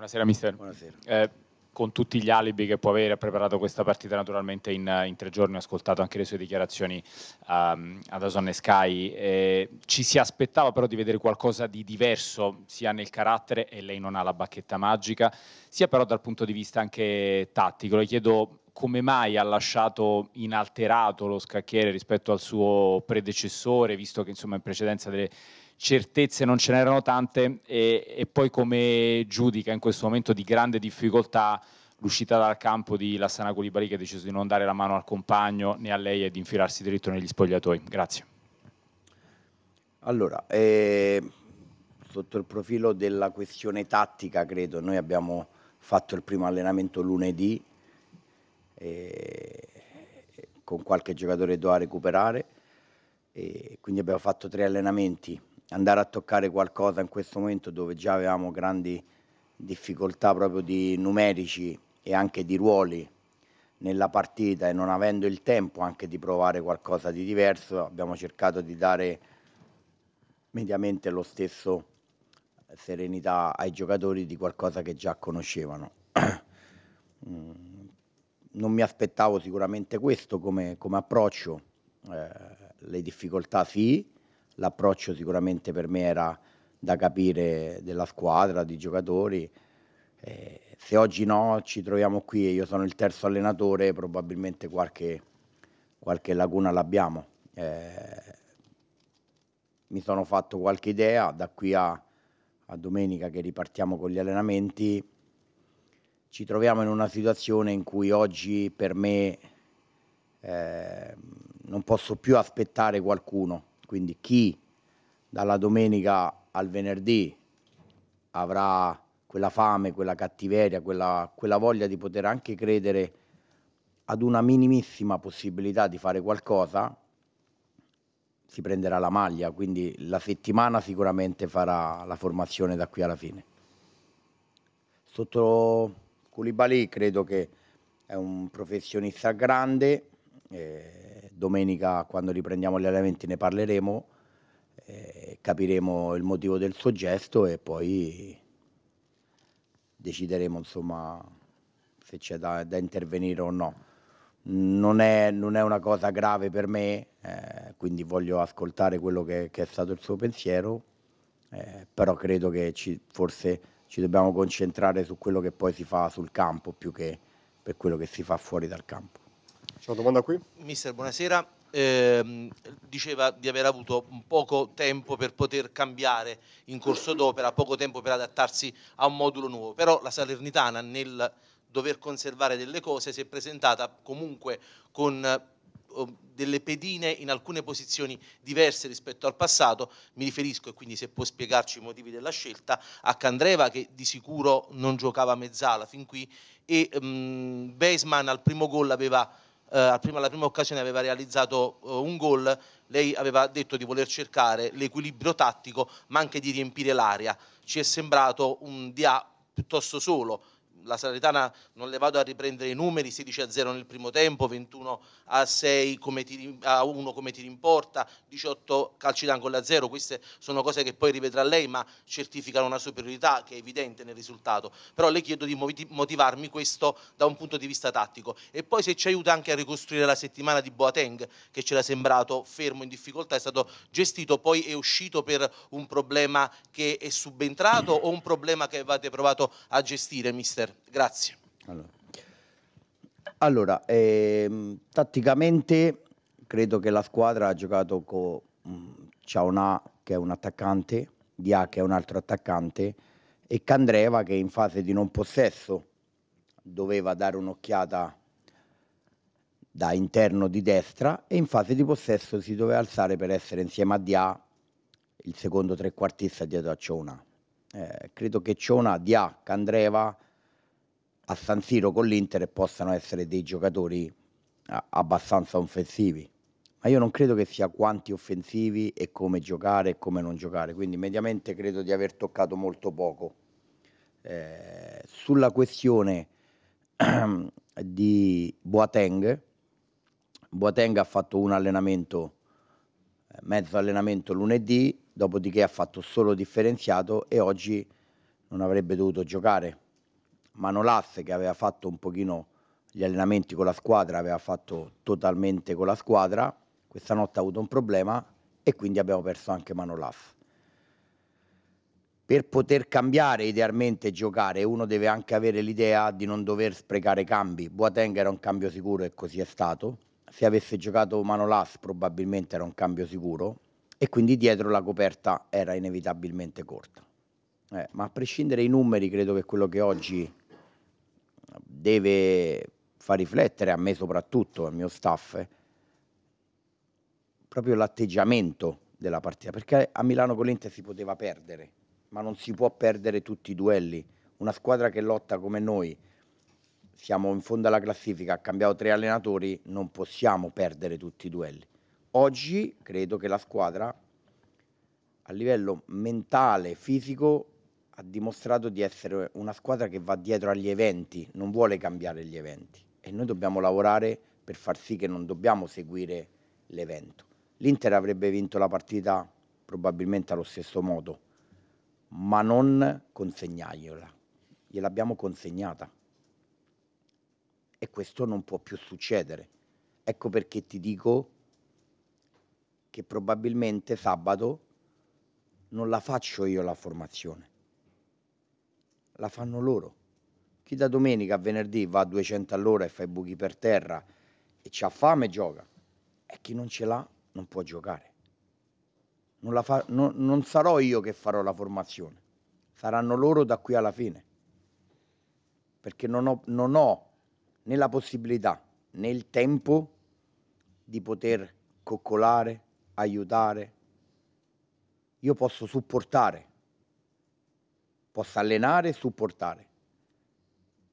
Buonasera mister. Buonasera. Eh, con tutti gli alibi che può avere, ha preparato questa partita naturalmente in, in tre giorni, ho ascoltato anche le sue dichiarazioni um, ad Asonne Sky, eh, ci si aspettava però di vedere qualcosa di diverso sia nel carattere, e lei non ha la bacchetta magica, sia però dal punto di vista anche tattico, le chiedo come mai ha lasciato inalterato lo scacchiere rispetto al suo predecessore, visto che insomma in precedenza delle certezze non ce n'erano tante e, e poi come giudica in questo momento di grande difficoltà l'uscita dal campo di Lassana Coulibaly che ha deciso di non dare la mano al compagno né a lei e di infilarsi diritto negli spogliatoi. Grazie. Allora, eh, sotto il profilo della questione tattica, credo, noi abbiamo fatto il primo allenamento lunedì eh, con qualche giocatore da recuperare, eh, quindi abbiamo fatto tre allenamenti andare a toccare qualcosa in questo momento dove già avevamo grandi difficoltà proprio di numerici e anche di ruoli nella partita e non avendo il tempo anche di provare qualcosa di diverso abbiamo cercato di dare mediamente lo stesso serenità ai giocatori di qualcosa che già conoscevano. Mm. non mi aspettavo sicuramente questo come, come approccio, eh, le difficoltà sì, l'approccio sicuramente per me era da capire della squadra, dei giocatori. Eh, se oggi no, ci troviamo qui e io sono il terzo allenatore, probabilmente qualche, qualche laguna l'abbiamo. Eh, mi sono fatto qualche idea, da qui a, a domenica che ripartiamo con gli allenamenti, ci troviamo in una situazione in cui oggi per me eh, non posso più aspettare qualcuno, quindi chi dalla domenica al venerdì avrà quella fame, quella cattiveria, quella, quella voglia di poter anche credere ad una minimissima possibilità di fare qualcosa, si prenderà la maglia, quindi la settimana sicuramente farà la formazione da qui alla fine. Sotto Koulibaly credo che è un professionista grande, eh, domenica quando riprendiamo gli allenamenti ne parleremo, eh, capiremo il motivo del suo gesto e poi decideremo insomma, se c'è da, da, intervenire o no. Non è, non è, una cosa grave per me, eh, quindi voglio ascoltare quello che, che, è stato il suo pensiero, eh, però credo che ci, forse ci dobbiamo concentrare su quello che poi si fa sul campo più che per quello che si fa fuori dal campo. C'è una domanda qui? Mister, buonasera. Eh, diceva di aver avuto poco tempo per poter cambiare in corso d'opera, poco tempo per adattarsi a un modulo nuovo, però la Salernitana nel dover conservare delle cose si è presentata comunque con eh, delle pedine in alcune posizioni diverse rispetto al passato, mi riferisco e quindi se può spiegarci i motivi della scelta, a Candreva che di sicuro non giocava mezzala fin qui e um, mm, Besman al primo gol aveva eh, alla prima occasione aveva realizzato eh, un gol, lei aveva detto di voler cercare l'equilibrio tattico ma anche di riempire l'area. Ci è sembrato un dia piuttosto solo, la Salernitana non le vado a riprendere i numeri, 16 a 0 nel primo tempo, 21 a 6 come ti, a 1 come ti rimporta, 18 calci d'angolo a 0, queste sono cose che poi rivedrà lei ma certificano una superiorità che è evidente nel risultato, però le chiedo di motivarmi questo da un punto di vista tattico e poi se ci aiuta anche a ricostruire la settimana di Boateng che ce l'ha sembrato fermo in difficoltà, è stato gestito, poi è uscito per un problema che è subentrato o un problema che avete provato a gestire mister? Inter. Grazie. Allora, allora ehm, tatticamente credo che la squadra ha giocato con mm, Ciaonà che è un attaccante, Dia che è un altro attaccante e Candreva che in fase di non possesso doveva dare un'occhiata da interno di destra e in fase di possesso si doveva alzare per essere insieme a Dia il secondo trequartista dietro a Ciona. Eh, credo che Ciona, Dia, Candreva a San Siro con l'Inter e possano essere dei giocatori abbastanza offensivi. Ma io non credo che sia quanti offensivi e come giocare e come non giocare, quindi mediamente credo di aver toccato molto poco. Eh, sulla questione di Boateng, Boateng ha fatto un allenamento, eh, mezzo allenamento lunedì, dopodiché ha fatto solo differenziato e oggi non avrebbe dovuto giocare Manolas che aveva fatto un pochino gli allenamenti con la squadra, aveva fatto totalmente con la squadra, questa notte ha avuto un problema e quindi abbiamo perso anche Manolas. Per poter cambiare idealmente e giocare uno deve anche avere l'idea di non dover sprecare cambi. Boateng era un cambio sicuro e così è stato. Se avesse giocato Manolas probabilmente era un cambio sicuro e quindi dietro la coperta era inevitabilmente corta. Eh, ma a prescindere dai numeri credo che quello che oggi deve far riflettere a me soprattutto, al mio staff, proprio l'atteggiamento della partita, perché a Milano con l'Inter si poteva perdere, ma non si può perdere tutti i duelli. Una squadra che lotta come noi, siamo in fondo alla classifica, ha cambiato tre allenatori, non possiamo perdere tutti i duelli. Oggi credo che la squadra a livello mentale, fisico, ha dimostrato di essere una squadra che va dietro agli eventi, non vuole cambiare gli eventi e noi dobbiamo lavorare per far sì che non dobbiamo seguire l'evento. L'Inter avrebbe vinto la partita probabilmente allo stesso modo, ma non consegnagliela, gliel'abbiamo consegnata e questo non può più succedere. Ecco perché ti dico che probabilmente sabato non la faccio io la formazione, la fanno loro. Chi da domenica a venerdì va a 200 all'ora e fa i buchi per terra e ha fame e gioca. E chi non ce l'ha non può giocare. Non, fa, no, non sarò io che farò la formazione, saranno loro da qui alla fine. Perché non ho, non ho né la possibilità né il tempo di poter coccolare, aiutare. Io posso supportare, possa allenare e supportare,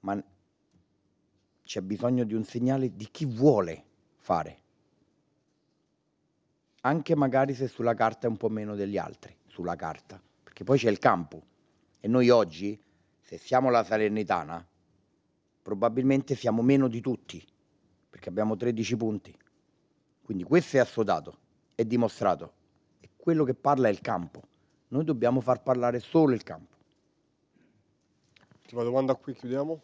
ma c'è bisogno di un segnale di chi vuole fare, anche magari se sulla carta è un po' meno degli altri, sulla carta, perché poi c'è il campo e noi oggi, se siamo la Salernitana, probabilmente siamo meno di tutti, perché abbiamo 13 punti. Quindi questo è assodato, è dimostrato. E quello che parla è il campo. Noi dobbiamo far parlare solo il campo. Ultima domanda qui, chiudiamo.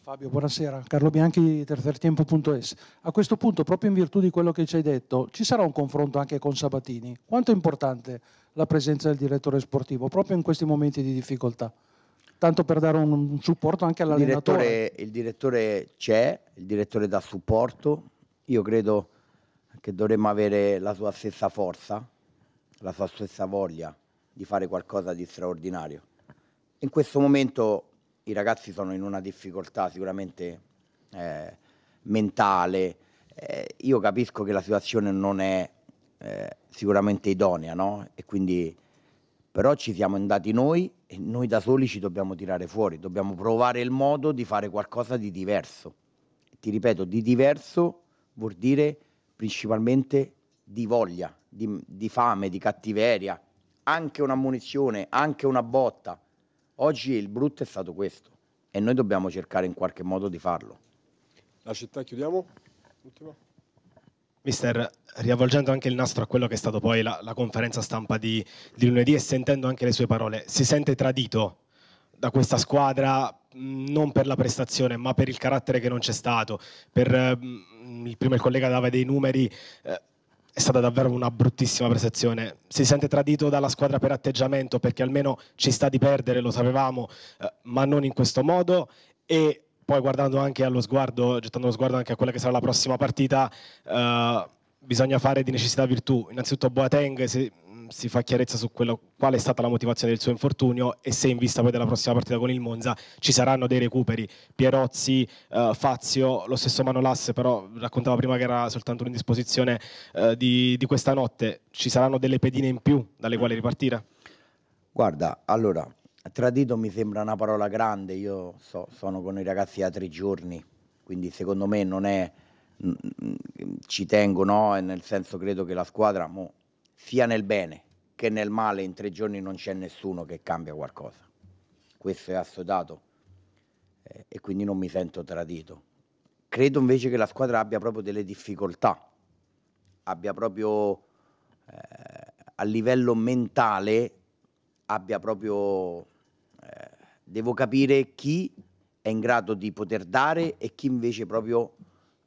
Fabio, buonasera. Carlo Bianchi, tercertempo.es. A questo punto, proprio in virtù di quello che ci hai detto, ci sarà un confronto anche con Sabatini. Quanto è importante la presenza del direttore sportivo proprio in questi momenti di difficoltà? Tanto per dare un supporto anche all'allenatore. Il direttore, il direttore c'è, il direttore dà supporto. Io credo che dovremmo avere la sua stessa forza, la sua stessa voglia di fare qualcosa di straordinario in questo momento i ragazzi sono in una difficoltà sicuramente eh, mentale. Eh, io capisco che la situazione non è eh, sicuramente idonea, no? E quindi però ci siamo andati noi e noi da soli ci dobbiamo tirare fuori, dobbiamo provare il modo di fare qualcosa di diverso. Ti ripeto, di diverso vuol dire principalmente di voglia, di, di fame, di cattiveria, anche una munizione, anche una botta, Oggi il brutto è stato questo e noi dobbiamo cercare in qualche modo di farlo. La città chiudiamo. Ultima. Mister, riavvolgendo anche il nastro a quello che è stato poi la, la conferenza stampa di, di, lunedì e sentendo anche le sue parole, si sente tradito da questa squadra non per la prestazione ma per il carattere che non c'è stato, per, eh, prima il collega dava dei numeri eh, è stata davvero una bruttissima prestazione. Si sente tradito dalla squadra per atteggiamento perché almeno ci sta di perdere, lo sapevamo, eh, ma non in questo modo. E poi guardando anche allo sguardo, gettando lo sguardo anche a quella che sarà la prossima partita, eh, bisogna fare di necessità virtù. Innanzitutto Boateng si, si fa chiarezza su quello, qual è stata la motivazione del suo infortunio e se in vista poi della prossima partita con il Monza ci saranno dei recuperi. Pierozzi, eh, Fazio, lo stesso Manolasse però raccontava prima che era soltanto un'indisposizione eh, di, di questa notte, ci saranno delle pedine in più dalle quali ripartire? Guarda, allora, tradito mi sembra una parola grande, io so, sono con i ragazzi da tre giorni, quindi secondo me non è, mm, mm, ci tengo, no? nel senso credo che la squadra, mo, sia nel bene che nel male in tre giorni non c'è nessuno che cambia qualcosa. Questo è assodato eh, e quindi non mi sento tradito. Credo invece che la squadra abbia proprio delle difficoltà, abbia proprio eh, a livello mentale, abbia proprio... Eh, devo capire chi è in grado di poter dare e chi invece proprio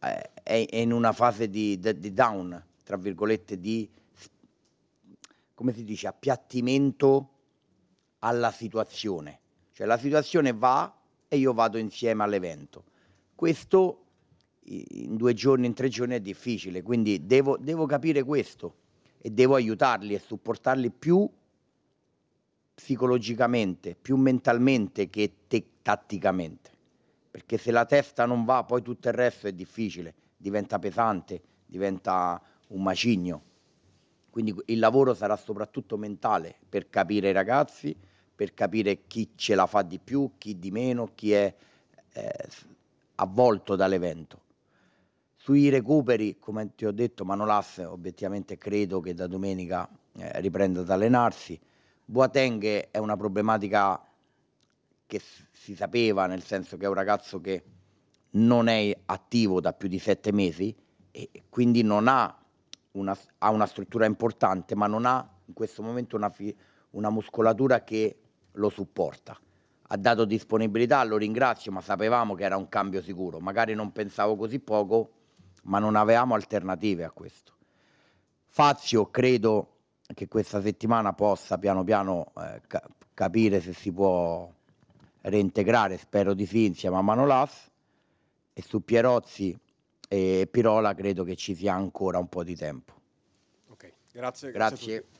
eh, è, in una fase di, di down, tra virgolette, di come si dice, appiattimento alla situazione. Cioè la situazione va e io vado insieme all'evento. Questo in due giorni, in tre giorni è difficile, quindi devo, devo capire questo e devo aiutarli e supportarli più psicologicamente, più mentalmente che te- tatticamente. Perché se la testa non va, poi tutto il resto è difficile, diventa pesante, diventa un macigno. Quindi il lavoro sarà soprattutto mentale per capire i ragazzi, per capire chi ce la fa di più, chi di meno, chi è eh, avvolto dall'evento. Sui recuperi, come ti ho detto, Manolas obiettivamente credo che da domenica eh, riprenda ad allenarsi. Boateng è una problematica che si sapeva, nel senso che è un ragazzo che non è attivo da più di sette mesi e quindi non ha una, ha una struttura importante, ma non ha in questo momento una, una muscolatura che lo supporta. Ha dato disponibilità, lo ringrazio, ma sapevamo che era un cambio sicuro. Magari non pensavo così poco, ma non avevamo alternative a questo. Fazio credo che questa settimana possa piano piano eh, ca capire se si può reintegrare, spero di sì, insieme a Manolas. E su Pierozzi e Pirola credo che ci sia ancora un po' di tempo. Ok, grazie. Grazie. grazie